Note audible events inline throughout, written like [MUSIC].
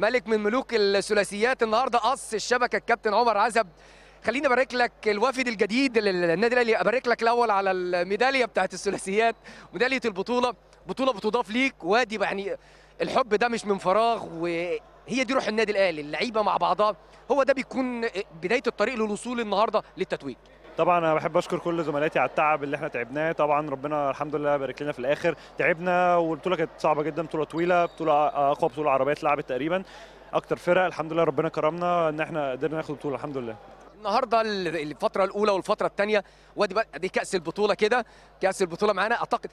ملك من ملوك الثلاثيات النهارده قص الشبكه الكابتن عمر عزب خليني ابارك لك الوافد الجديد للنادي الاهلي ابارك لك الاول على الميداليه بتاعت الثلاثيات ميداليه البطوله بطوله بتضاف ليك وادي يعني الحب ده مش من فراغ وهي دي روح النادي الاهلي اللعيبه مع بعضها هو ده بيكون بدايه الطريق للوصول النهارده للتتويج طبعا انا بحب اشكر كل زملائي على التعب اللي احنا تعبناه طبعا ربنا الحمد لله بارك لنا في الاخر تعبنا والبطوله كانت صعبه جدا بطوله طويله بطوله اقوى بطوله عربيه اتلعبت تقريبا اكتر فرق الحمد لله ربنا كرمنا ان احنا قدرنا ناخد البطوله الحمد لله النهارده الفتره الاولى والفتره الثانيه وادي كاس البطوله كده كاس البطوله معانا اعتقد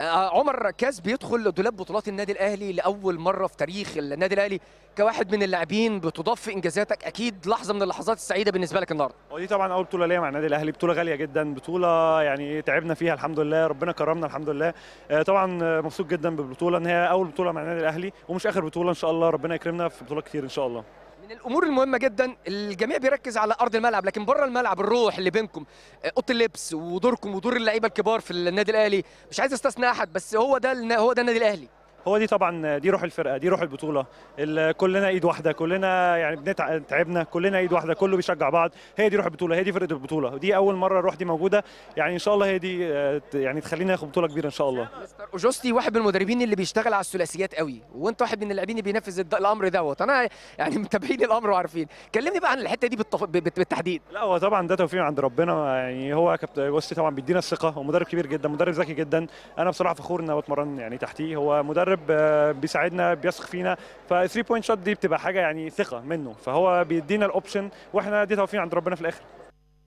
آه، عمر كاس بيدخل دولاب بطولات النادي الاهلي لاول مره في تاريخ النادي الاهلي كواحد من اللاعبين بتضاف في انجازاتك اكيد لحظه من اللحظات السعيده بالنسبه لك النهارده ودي طبعا اول بطوله ليا مع النادي الاهلي بطوله غاليه جدا بطوله يعني إيه تعبنا فيها الحمد لله ربنا كرمنا الحمد لله آه، طبعا مبسوط جدا بالبطوله ان هي اول بطوله مع النادي الاهلي ومش اخر بطوله ان شاء الله ربنا يكرمنا في بطولات كتير ان شاء الله من الامور المهمه جدا الجميع بيركز على ارض الملعب لكن بره الملعب الروح اللي بينكم آه، اوضه اللبس ودوركم ودور اللعيبه الكبار في النادي الاهلي مش عايز استثنى احد بس هو ده هو ده النادي الاهلي هو دي طبعا دي روح الفرقه دي روح البطوله كلنا ايد واحده كلنا يعني تعبنا كلنا ايد واحده كله بيشجع بعض هي دي روح البطوله هي دي فرقه البطوله ودي اول مره الروح دي موجوده يعني ان شاء الله هي دي آه، يعني تخلينا ناخد بطوله كبيره ان شاء الله جوستي واحد من المدربين اللي بيشتغل على الثلاثيات قوي وانت واحد من اللاعبين اللي بينفذ الامر دوت انا يعني [LAUGHS] متابعين الامر وعارفين كلمني بقى عن الحته دي بالتف... بالتحديد لا هو طبعا ده توفيق عند ربنا يعني هو كابتن جوستي طبعا بيدينا الثقه هو مدرب كبير جدا مدرب ذكي جدا انا بصراحه فخور ان انا بتمرن يعني تحتيه هو مدرب المدرب آه، بيساعدنا بيثق فينا ف 3 بوينت شوت دي بتبقى حاجه يعني ثقه منه فهو بيدينا الاوبشن واحنا دي توفيق عند ربنا في الاخر